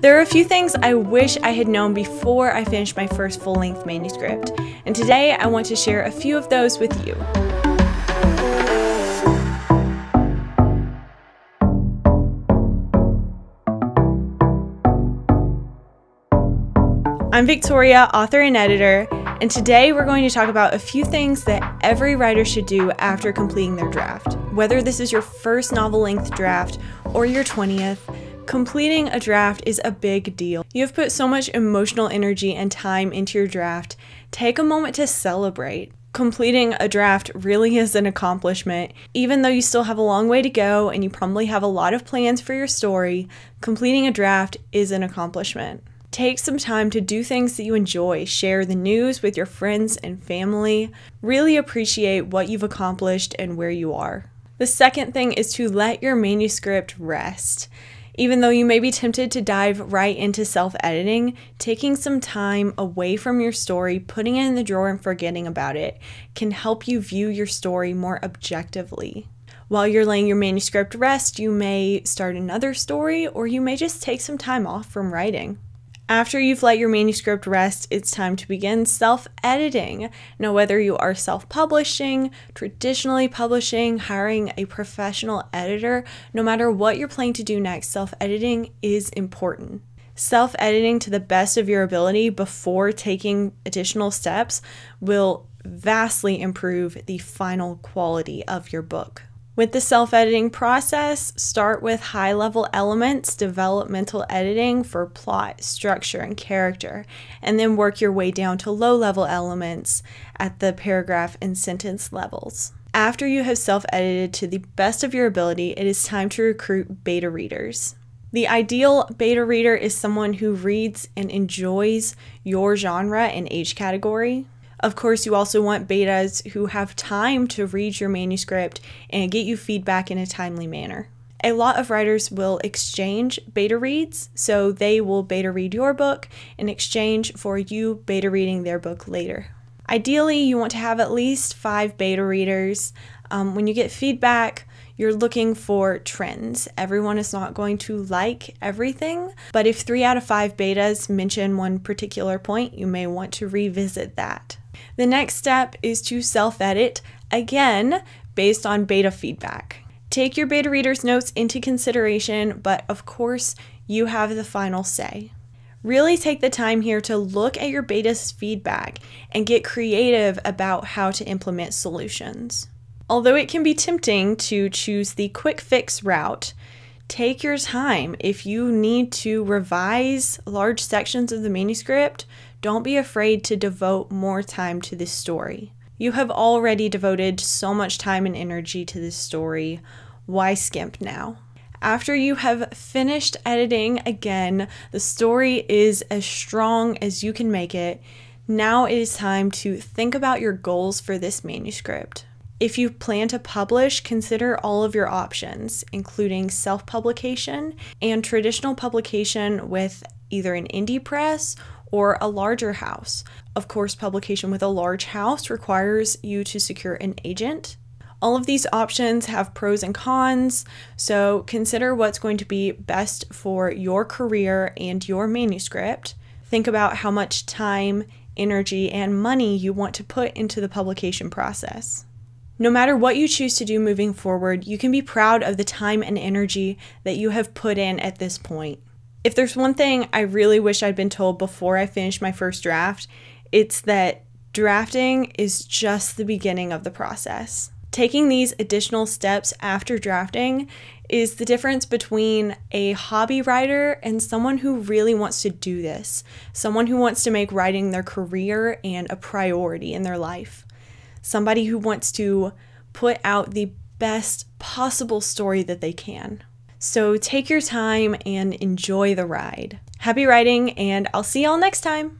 There are a few things I wish I had known before I finished my first full length manuscript, and today I want to share a few of those with you. I'm Victoria, author and editor, and today we're going to talk about a few things that every writer should do after completing their draft. Whether this is your first novel length draft or your 20th, Completing a draft is a big deal. You have put so much emotional energy and time into your draft. Take a moment to celebrate. Completing a draft really is an accomplishment. Even though you still have a long way to go and you probably have a lot of plans for your story, completing a draft is an accomplishment. Take some time to do things that you enjoy. Share the news with your friends and family. Really appreciate what you've accomplished and where you are. The second thing is to let your manuscript rest. Even though you may be tempted to dive right into self editing, taking some time away from your story, putting it in the drawer, and forgetting about it can help you view your story more objectively. While you're laying your manuscript rest, you may start another story or you may just take some time off from writing. After you've let your manuscript rest, it's time to begin self editing. Now, whether you are self publishing, traditionally publishing, hiring a professional editor, no matter what you're planning to do next, self editing is important. Self editing to the best of your ability before taking additional steps will vastly improve the final quality of your book. With the self editing process, start with high level elements, developmental editing for plot, structure, and character, and then work your way down to low level elements at the paragraph and sentence levels. After you have self edited to the best of your ability, it is time to recruit beta readers. The ideal beta reader is someone who reads and enjoys your genre and age category. Of course, you also want betas who have time to read your manuscript and get you feedback in a timely manner. A lot of writers will exchange beta reads, so they will beta read your book in exchange for you beta reading their book later. Ideally, you want to have at least five beta readers. Um, when you get feedback, you're looking for trends. Everyone is not going to like everything, but if three out of five betas mention one particular point, you may want to revisit that. The next step is to self edit, again, based on beta feedback. Take your beta reader's notes into consideration, but of course, you have the final say. Really take the time here to look at your beta's feedback and get creative about how to implement solutions. Although it can be tempting to choose the quick fix route, take your time. If you need to revise large sections of the manuscript, don't be afraid to devote more time to this story. You have already devoted so much time and energy to this story. Why skimp now? After you have finished editing again, the story is as strong as you can make it. Now it is time to think about your goals for this manuscript. If you plan to publish, consider all of your options, including self publication and traditional publication with either an indie press or a larger house. Of course, publication with a large house requires you to secure an agent. All of these options have pros and cons, so consider what's going to be best for your career and your manuscript. Think about how much time, energy, and money you want to put into the publication process. No matter what you choose to do moving forward, you can be proud of the time and energy that you have put in at this point if there's one thing I really wish I'd been told before I finished my first draft, it's that drafting is just the beginning of the process. Taking these additional steps after drafting is the difference between a hobby writer and someone who really wants to do this, someone who wants to make writing their career and a priority in their life, somebody who wants to put out the best possible story that they can. So take your time and enjoy the ride. Happy riding, and I'll see y'all next time.